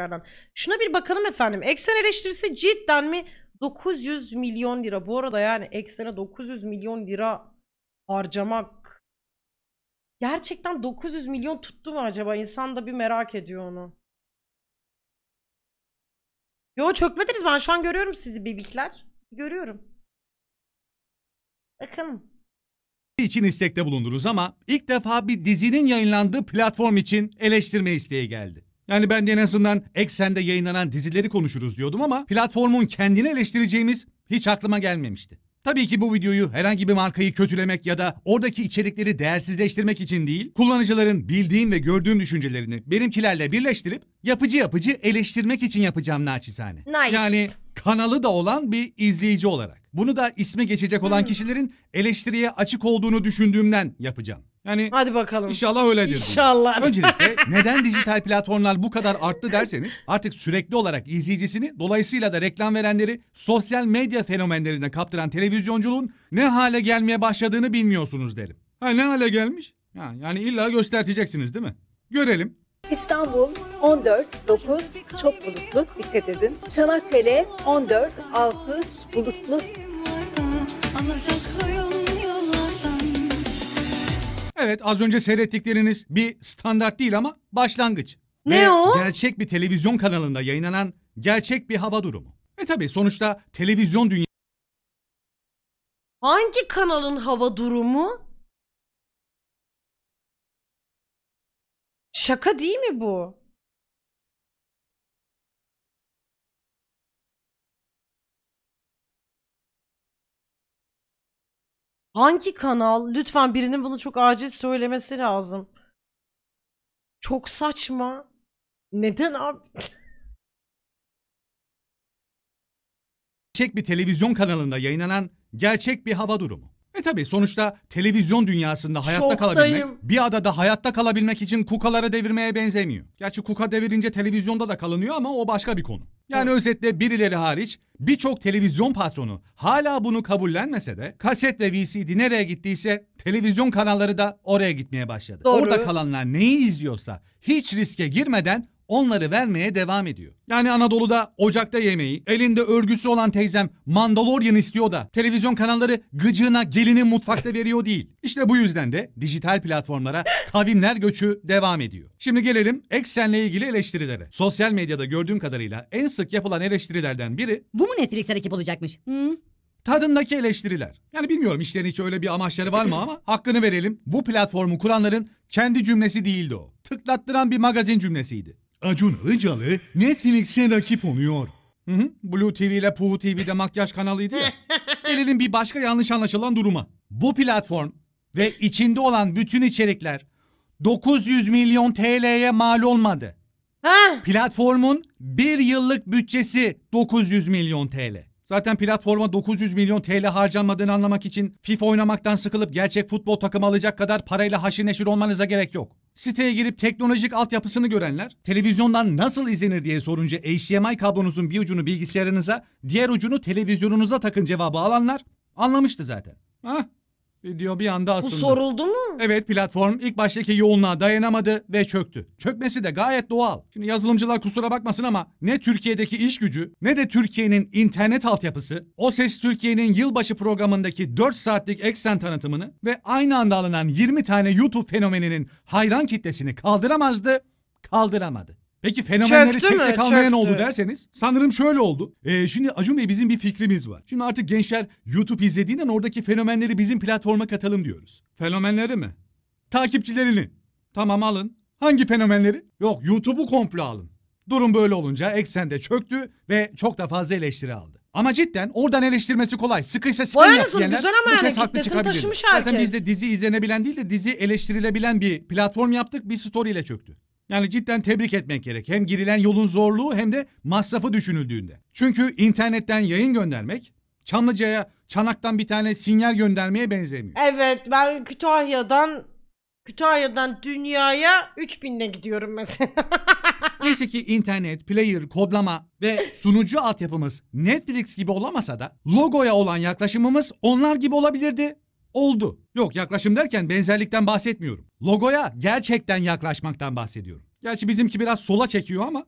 yerden. Şuna bir bakalım efendim. Eksen eleştirisi cidden mi 900 milyon lira. Bu arada yani eksene 900 milyon lira harcamak gerçekten 900 milyon tuttu mu acaba? İnsan da bir merak ediyor onu. Yo çökmediniz. Ben şu an görüyorum sizi bebikler. Görüyorum. Bakalım. için istekte bulundunuz ama ilk defa bir dizinin yayınlandığı platform için eleştirme isteği geldi. Yani ben de en azından Eksen'de yayınlanan dizileri konuşuruz diyordum ama platformun kendini eleştireceğimiz hiç aklıma gelmemişti. Tabii ki bu videoyu herhangi bir markayı kötülemek ya da oradaki içerikleri değersizleştirmek için değil, kullanıcıların bildiğim ve gördüğüm düşüncelerini benimkilerle birleştirip yapıcı yapıcı eleştirmek için yapacağım naçizane. Nice. Yani kanalı da olan bir izleyici olarak. Bunu da ismi geçecek olan hmm. kişilerin eleştiriye açık olduğunu düşündüğümden yapacağım. Yani Hadi bakalım. İnşallah öyledir. İnşallah. Öncelikle neden dijital platformlar bu kadar arttı derseniz artık sürekli olarak izleyicisini dolayısıyla da reklam verenleri sosyal medya fenomenlerine kaptıran televizyonculuğun ne hale gelmeye başladığını bilmiyorsunuz derim. Ha ne hale gelmiş? Ha, yani illa gösterteceksiniz değil mi? Görelim. İstanbul 14 9 çok bulutlu dikkat edin. Çanakkale 14 6 bulutlu. Evet az önce seyrettikleriniz bir standart değil ama başlangıç. Ne Ve o? Gerçek bir televizyon kanalında yayınlanan gerçek bir hava durumu. E tabi sonuçta televizyon dünya... Hangi kanalın hava durumu? Şaka değil mi bu? Hangi kanal? Lütfen birinin bunu çok acil söylemesi lazım. Çok saçma. Neden abi? Gerçek bir televizyon kanalında yayınlanan gerçek bir hava durumu. E tabi sonuçta televizyon dünyasında hayatta Şoktayım. kalabilmek bir adada hayatta kalabilmek için kukaları devirmeye benzemiyor. Gerçi kuka devirince televizyonda da kalınıyor ama o başka bir konu. Yani özetle birileri hariç birçok televizyon patronu hala bunu kabullenmese de kaset ve VCD nereye gittiyse televizyon kanalları da oraya gitmeye başladı. Doğru. Orada kalanlar neyi izliyorsa hiç riske girmeden onları vermeye devam ediyor. Yani Anadolu'da ocakta yemeği, elinde örgüsü olan teyzem Mandalorian istiyor da televizyon kanalları gıcığına gelinin mutfakta veriyor değil. İşte bu yüzden de dijital platformlara kavimler göçü devam ediyor. Şimdi gelelim eksenle ilgili eleştirilere. Sosyal medyada gördüğüm kadarıyla en sık yapılan eleştirilerden biri... Bu mu Netflix'e rakip olacakmış? Hmm tadındaki eleştiriler. Yani bilmiyorum işlerin hiç öyle bir amaçları var mı ama hakkını verelim. Bu platformu kuranların kendi cümlesi değildi o. Tıklattıran bir magazin cümlesiydi. Acun Ilıcalı Netflix'e rakip oluyor. Hı hı. Blue TV ile Puhu TV'de makyaj kanalıydı ya. Gelelim bir başka yanlış anlaşılan duruma. Bu platform ve içinde olan bütün içerikler 900 milyon TL'ye mal olmadı. Ha? Platformun bir yıllık bütçesi 900 milyon TL. Zaten platforma 900 milyon TL harcanmadığını anlamak için FIFA oynamaktan sıkılıp gerçek futbol takımı alacak kadar parayla haşır neşir olmanıza gerek yok. Siteye girip teknolojik altyapısını görenler, televizyondan nasıl izlenir diye sorunca HDMI kablonuzun bir ucunu bilgisayarınıza, diğer ucunu televizyonunuza takın cevabı alanlar anlamıştı zaten. Hah Video bir anda asıldı. Bu soruldu mu? Evet platform ilk baştaki yoğunluğa dayanamadı ve çöktü. Çökmesi de gayet doğal. Şimdi yazılımcılar kusura bakmasın ama ne Türkiye'deki iş gücü ne de Türkiye'nin internet altyapısı o ses Türkiye'nin yılbaşı programındaki 4 saatlik eksen tanıtımını ve aynı anda alınan 20 tane YouTube fenomeninin hayran kitlesini kaldıramazdı, kaldıramadı. Peki fenomenleri Çöktü tek tek almaya ne oldu derseniz sanırım şöyle oldu. Ee, şimdi Acun Bey bizim bir fikrimiz var. Şimdi artık gençler YouTube izlediğinden oradaki fenomenleri bizim platforma katalım diyoruz. Fenomenleri mi? Takipçilerini. Tamam alın. Hangi fenomenleri? Yok YouTube'u komple alın. Durum böyle olunca Eksen de çöktü ve çok da fazla eleştiri aldı. Ama cidden oradan eleştirmesi kolay. Sıkıysa sıkı yap diyenler güzel ama bu kez yani haklı çıkabilir. Zaten biz de dizi izlenebilen değil de dizi eleştirilebilen bir platform yaptık. Bir story ile çöktü. Yani cidden tebrik etmek gerek. Hem girilen yolun zorluğu hem de masrafı düşünüldüğünde. Çünkü internetten yayın göndermek Çamlıca'ya çanaktan bir tane sinyal göndermeye benzemiyor. Evet ben Kütahya'dan Kütahya'dan dünyaya 3000'le gidiyorum mesela. Neyse ki internet, player, kodlama ve sunucu altyapımız Netflix gibi olamasa da logoya olan yaklaşımımız onlar gibi olabilirdi. Oldu. Yok yaklaşım derken benzerlikten bahsetmiyorum. Logoya gerçekten yaklaşmaktan bahsediyorum. Gerçi bizimki biraz sola çekiyor ama.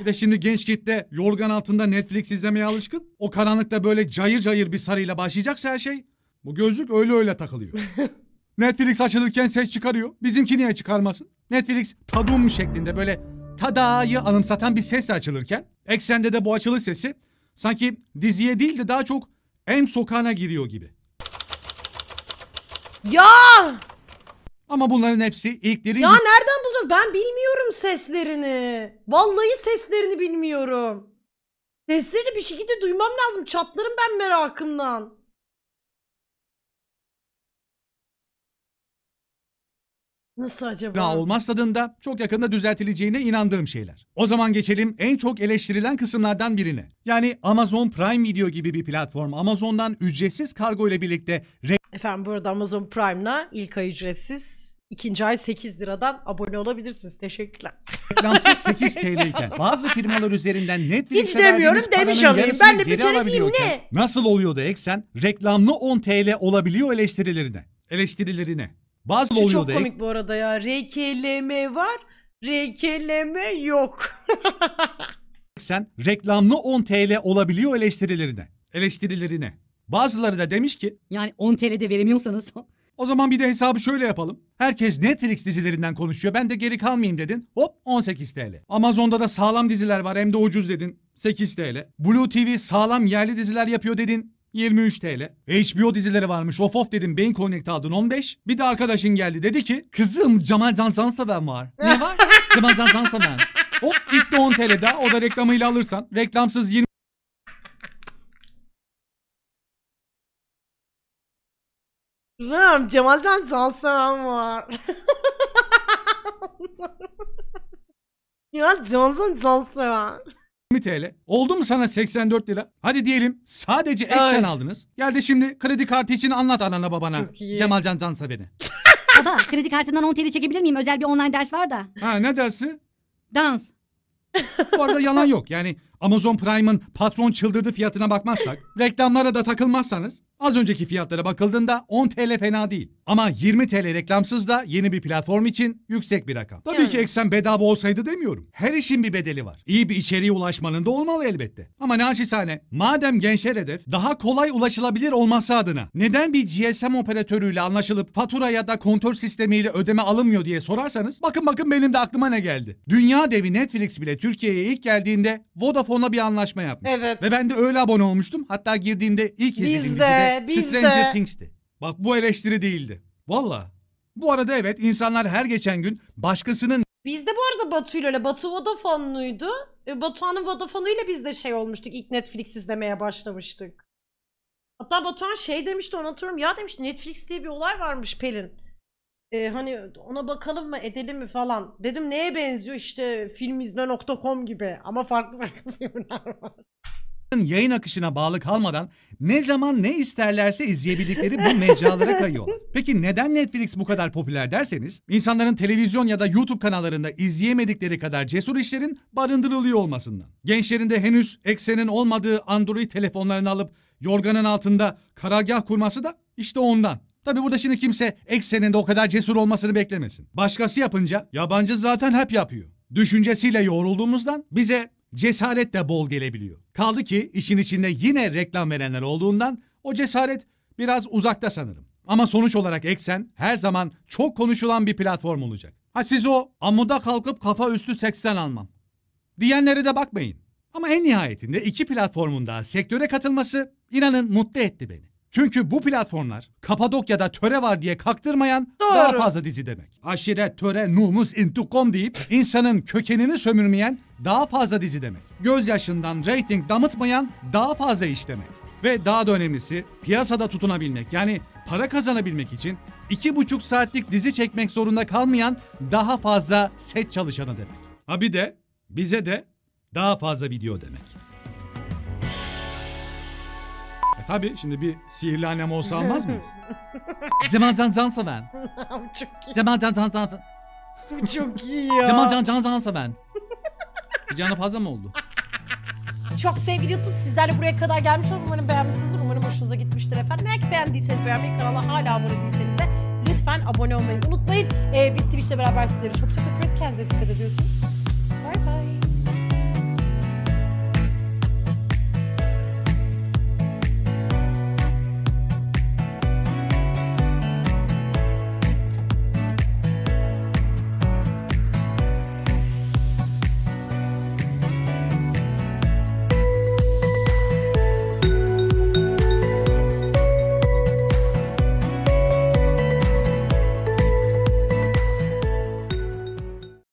Bir de şimdi genç kitle yorgan altında Netflix izlemeye alışkın. O karanlıkta böyle cayır cayır bir sarıyla başlayacaksa her şey. Bu gözlük öyle öyle takılıyor. Netflix açılırken ses çıkarıyor. Bizimki niye çıkarmasın? Netflix tadum şeklinde böyle tadayı anımsatan bir sesle açılırken eksende de bu açılış sesi sanki diziye değil de daha çok hem sokağına giriyor gibi. Ya! Ama bunların hepsi ilklerin. Ya nereden bulacağız? Ben bilmiyorum seslerini. Vallahi seslerini bilmiyorum. Seslerini bir şekilde duymam lazım. Çatlarım ben merakımdan. Nasıl acaba? Daha olmaz tadında çok yakında düzeltileceğine inandığım şeyler. O zaman geçelim en çok eleştirilen kısımlardan birine. Yani Amazon Prime Video gibi bir platform Amazon'dan ücretsiz kargo ile birlikte Efendim burada Amazon Prime'la ilk ay ücretsiz, ikinci ay 8 liradan abone olabilirsiniz. Teşekkürler. reklamsız 8 TL iken bazı firmalar üzerinden Hiç Netflix'e Hiç verdiğiniz demiş paranın olayım. yarısını Ben de geri kere diyeyim alabiliyorken ne? nasıl oluyordu Eksen reklamlı 10 TL olabiliyor eleştirilerine? Eleştirilerine. Bazen Şu şey oluyor çok da komik bu arada ya. RKLM var, RKLM yok. Sen reklamlı 10 TL olabiliyor eleştirilerine. Eleştirilerine. Bazıları da demiş ki Yani 10 TL'de veremiyorsanız o zaman bir de hesabı şöyle yapalım. Herkes Netflix dizilerinden konuşuyor. Ben de geri kalmayayım dedin. Hop 18 TL. Amazon'da da sağlam diziler var hem de ucuz dedin. 8 TL. Blue TV sağlam yerli diziler yapıyor dedin. 23 TL. HBO dizileri varmış. Of of dedim. Beyin Connect aldın 15. Bir de arkadaşın geldi. Dedi ki kızım Cemal Can ben var. Ne var? Cemal Can seven. Hop gitti 10 TL daha. O da reklamıyla alırsan. Reklamsız 20 Kızım Cemal Can Cemalcan ben var. ya Cemalcan Canseven. 20 TL. Oldu mu sana 84 lira? Hadi diyelim sadece eksen Ay. aldınız. Gel de şimdi kredi kartı için anlat anana babana. Cemal Can Can beni. Baba kredi kartından 10 TL çekebilir miyim? Özel bir online ders var da. Ha ne dersi? Dans. Bu arada yalan yok. Yani Amazon Prime'ın patron çıldırdı fiyatına bakmazsak, reklamlara da takılmazsanız Az önceki fiyatlara bakıldığında 10 TL fena değil. Ama 20 TL reklamsız da yeni bir platform için yüksek bir rakam. Tabii Yani. ki eksen bedava olsaydı demiyorum. Her işin bir bedeli var. İyi bir içeriğe ulaşmanın da olmalı elbette. Ama naçizane madem gençler hedef daha kolay ulaşılabilir olması adına neden bir GSM operatörüyle anlaşılıp fatura ya da kontör sistemiyle ödeme alınmıyor diye sorarsanız bakın bakın benim de aklıma ne geldi. Dünya devi Netflix bile Türkiye'ye ilk geldiğinde Vodafone'la bir anlaşma yapmış. Evet. Ve ben de öyle abone olmuştum. Hatta girdiğimde ilk izlediğim dizide de, ee, Stranger de. Things'ti. Bak bu eleştiri değildi. Valla. Bu arada evet insanlar her geçen gün başkasının... Bizde bu arada Batu'yla öyle. Batu Vodafone'luydu. E, Batuhan'ın Vodafone'uyla biz de şey olmuştuk. İlk Netflix izlemeye başlamıştık. Hatta Batuhan şey demişti onu Ya demişti Netflix diye bir olay varmış Pelin. Ee, hani ona bakalım mı edelim mi falan. Dedim neye benziyor işte filmizme.com gibi ama farklı farklı filmler var yayın akışına bağlı kalmadan ne zaman ne isterlerse izleyebildikleri bu mecralara kayıyor. Peki neden Netflix bu kadar popüler derseniz, insanların televizyon ya da YouTube kanallarında izleyemedikleri kadar cesur işlerin barındırılıyor olmasından. Gençlerinde henüz eksenin olmadığı Android telefonlarını alıp yorganın altında karargah kurması da işte ondan. Tabi burada şimdi kimse eksenin de o kadar cesur olmasını beklemesin. Başkası yapınca yabancı zaten hep yapıyor. Düşüncesiyle yoğrulduğumuzdan bize cesaret de bol gelebiliyor. Kaldı ki işin içinde yine reklam verenler olduğundan o cesaret biraz uzakta sanırım. Ama sonuç olarak Eksen her zaman çok konuşulan bir platform olacak. Ha siz o amuda kalkıp kafa üstü 80 almam diyenlere de bakmayın. Ama en nihayetinde iki platformun da sektöre katılması inanın mutlu etti beni. Çünkü bu platformlar Kapadokya'da töre var diye kaktırmayan Doğru. daha fazla dizi demek. Aşiret, töre, numus, intikom deyip insanın kökenini sömürmeyen daha fazla dizi demek. Gözyaşından rating damıtmayan daha fazla iş demek. Ve daha da önemlisi piyasada tutunabilmek yani para kazanabilmek için 2,5 saatlik dizi çekmek zorunda kalmayan daha fazla set çalışanı demek. Ha bir de bize de daha fazla video demek. E tabi şimdi bir sihirli annem olsa almaz mıyız? Cemal Can Can Seven. Çok iyi. Cemal Can Can Seven. çok iyi ya. Cemal Can Can Seven. Bir canı fazla mı oldu? Çok sevgili YouTube sizlerle buraya kadar gelmiş olan umarım beğenmişsinizdir. Umarım hoşunuza gitmiştir efendim. Eğer ki beğendiyseniz beğenmeyi kanala hala abone değilseniz de lütfen abone olmayı unutmayın. Ee, biz Twitch'le beraber sizleri çok çok öpüyoruz. Kendinize dikkat ediyorsunuz.